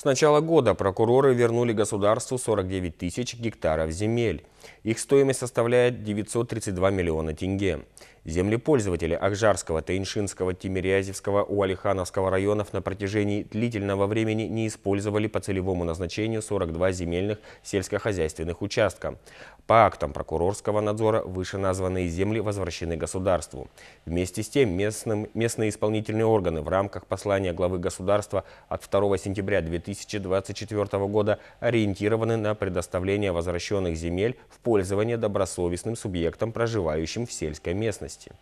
С начала года прокуроры вернули государству 49 тысяч гектаров земель. Их стоимость составляет 932 миллиона тенге. Землепользователи Акжарского, Тайншинского, Тимирязевского, Уалихановского районов на протяжении длительного времени не использовали по целевому назначению 42 земельных сельскохозяйственных участка. По актам прокурорского надзора вышеназванные земли возвращены государству. Вместе с тем местным, местные исполнительные органы в рамках послания главы государства от 2 сентября 2024 года ориентированы на предоставление возвращенных земель в в пользование добросовестным субъектам, проживающим в сельской местности.